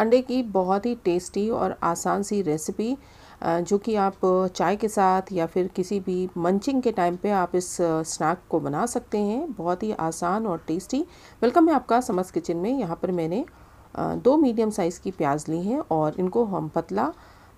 अंडे की बहुत ही टेस्टी और आसान सी रेसिपी जो कि आप चाय के साथ या फिर किसी भी मंचिंग के टाइम पे आप इस स्नैक को बना सकते हैं बहुत ही आसान और टेस्टी वेलकम है आपका समस किचन में यहाँ पर मैंने दो मीडियम साइज़ की प्याज ली हैं और इनको हम पतला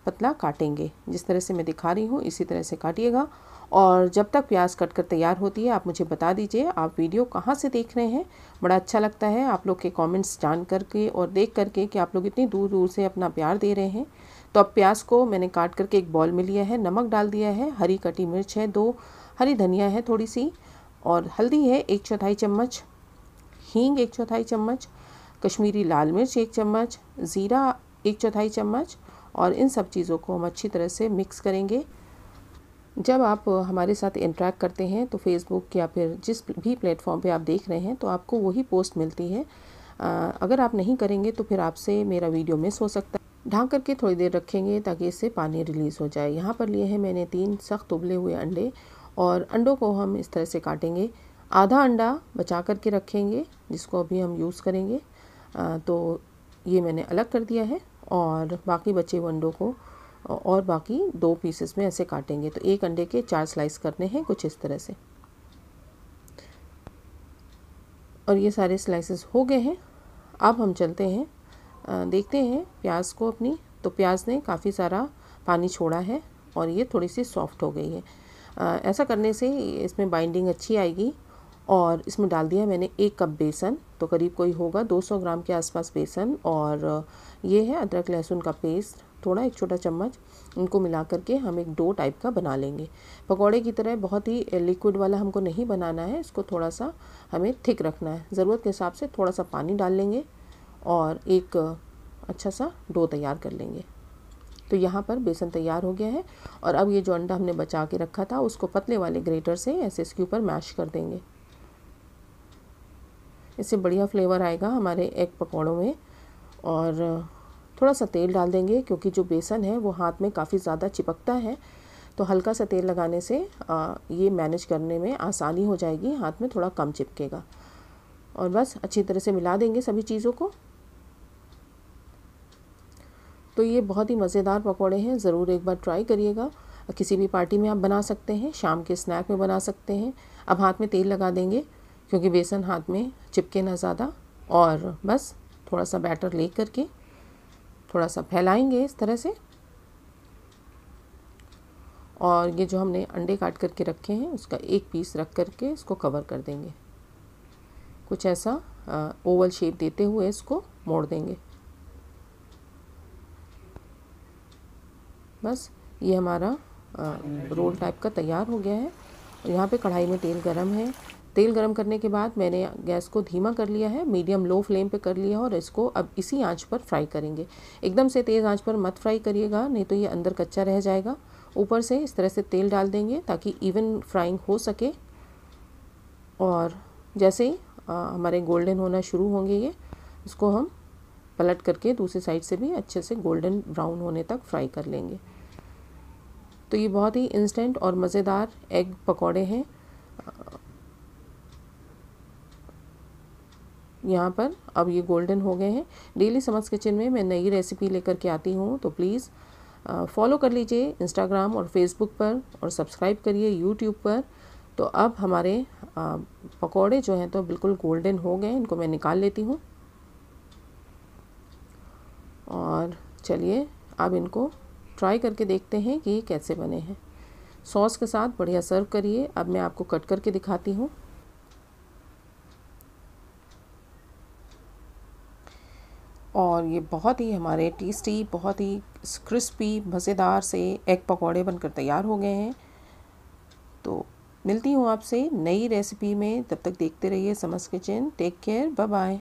पतला काटेंगे जिस तरह से मैं दिखा रही हूँ इसी तरह से काटिएगा और जब तक प्याज कट कर तैयार होती है आप मुझे बता दीजिए आप वीडियो कहाँ से देख रहे हैं बड़ा अच्छा लगता है आप लोग के कमेंट्स जान करके और देख करके कि आप लोग इतनी दूर दूर से अपना प्यार दे रहे हैं तो अब प्याज को मैंने काट करके एक बॉल में लिया है नमक डाल दिया है हरी कटी मिर्च है दो हरी धनिया है थोड़ी सी और हल्दी है एक चौथाई चम्मच हींग एक चौथाई चम्मच कश्मीरी लाल मिर्च एक चम्मच ज़ीरा एक चौथाई चम्मच और इन सब चीज़ों को हम अच्छी तरह से मिक्स करेंगे जब आप हमारे साथ इंटरेक्ट करते हैं तो फेसबुक या फिर जिस भी प्लेटफॉर्म पे आप देख रहे हैं तो आपको वही पोस्ट मिलती है आ, अगर आप नहीं करेंगे तो फिर आपसे मेरा वीडियो मिस हो सकता है ढाँक करके थोड़ी देर रखेंगे ताकि इससे पानी रिलीज़ हो जाए यहाँ पर लिए हैं मैंने तीन सख्त उबले हुए अंडे और अंडों को हम इस तरह से काटेंगे आधा अंडा बचा करके रखेंगे जिसको अभी हम यूज़ करेंगे आ, तो ये मैंने अलग कर दिया है और बाकी बचे हुए अंडों को और बाकी दो पीसेस में ऐसे काटेंगे तो एक अंडे के चार स्लाइस करने हैं कुछ इस तरह से और ये सारे स्लाइसेस हो गए हैं अब हम चलते हैं देखते हैं प्याज को अपनी तो प्याज ने काफ़ी सारा पानी छोड़ा है और ये थोड़ी सी सॉफ्ट हो गई है आ, ऐसा करने से इसमें बाइंडिंग अच्छी आएगी और इसमें डाल दिया मैंने एक कप बेसन तो करीब कोई होगा 200 ग्राम के आसपास बेसन और ये है अदरक लहसुन का पेस्ट थोड़ा एक छोटा चम्मच उनको मिला करके हम एक डो टाइप का बना लेंगे पकौड़े की तरह बहुत ही लिक्विड वाला हमको नहीं बनाना है इसको थोड़ा सा हमें थिक रखना है ज़रूरत के हिसाब से थोड़ा सा पानी डाल लेंगे और एक अच्छा सा डो तैयार कर लेंगे तो यहाँ पर बेसन तैयार हो गया है और अब ये जो अंडा हमने बचा के रखा था उसको पतले वाले ग्रेटर से ऐसे इसके ऊपर मैश कर देंगे इससे बढ़िया फ्लेवर आएगा हमारे एग पकौड़ों में और थोड़ा सा तेल डाल देंगे क्योंकि जो बेसन है वो हाथ में काफ़ी ज़्यादा चिपकता है तो हल्का सा तेल लगाने से आ, ये मैनेज करने में आसानी हो जाएगी हाथ में थोड़ा कम चिपकेगा और बस अच्छी तरह से मिला देंगे सभी चीज़ों को तो ये बहुत ही मज़ेदार पकौड़े हैं ज़रूर एक बार ट्राई करिएगा किसी भी पार्टी में आप बना सकते हैं शाम के स्नैक में बना सकते हैं अब हाथ में तेल लगा देंगे क्योंकि बेसन हाथ में चिपके ना ज़्यादा और बस थोड़ा सा बैटर ले करके थोड़ा सा फैलाएंगे इस तरह से और ये जो हमने अंडे काट करके रखे हैं उसका एक पीस रख करके इसको कवर कर देंगे कुछ ऐसा आ, ओवल शेप देते हुए इसको मोड़ देंगे बस ये हमारा रोल टाइप का तैयार हो गया है यहाँ पे कढ़ाई में तेल गरम है तेल गर्म करने के बाद मैंने गैस को धीमा कर लिया है मीडियम लो फ्लेम पे कर लिया और इसको अब इसी आंच पर फ्राई करेंगे एकदम से तेज़ आंच पर मत फ्राई करिएगा नहीं तो ये अंदर कच्चा रह जाएगा ऊपर से इस तरह से तेल डाल देंगे ताकि इवन फ्राइंग हो सके और जैसे ही हमारे गोल्डन होना शुरू होंगे ये इसको हम पलट करके दूसरी साइड से भी अच्छे से गोल्डन ब्राउन होने तक फ्राई कर लेंगे तो ये बहुत ही इंस्टेंट और मज़ेदार एग पकौड़े हैं यहाँ पर अब ये गोल्डन हो गए हैं डेली समझ किचन में मैं नई रेसिपी लेकर के आती हूँ तो प्लीज़ फॉलो कर लीजिए इंस्टाग्राम और फेसबुक पर और सब्सक्राइब करिए यूट्यूब पर तो अब हमारे पकोड़े जो हैं तो बिल्कुल गोल्डन हो गए इनको मैं निकाल लेती हूँ और चलिए अब इनको ट्राई करके देखते हैं कि कैसे बने हैं सॉस के साथ बढ़िया सर्व करिए अब मैं आपको कट करके दिखाती हूँ और ये बहुत ही हमारे टेस्टी बहुत ही क्रिस्पी मज़ेदार से एग पकौड़े बनकर तैयार हो गए हैं तो मिलती हूँ आपसे नई रेसिपी में तब तक देखते रहिए समस kitchen take care bye bye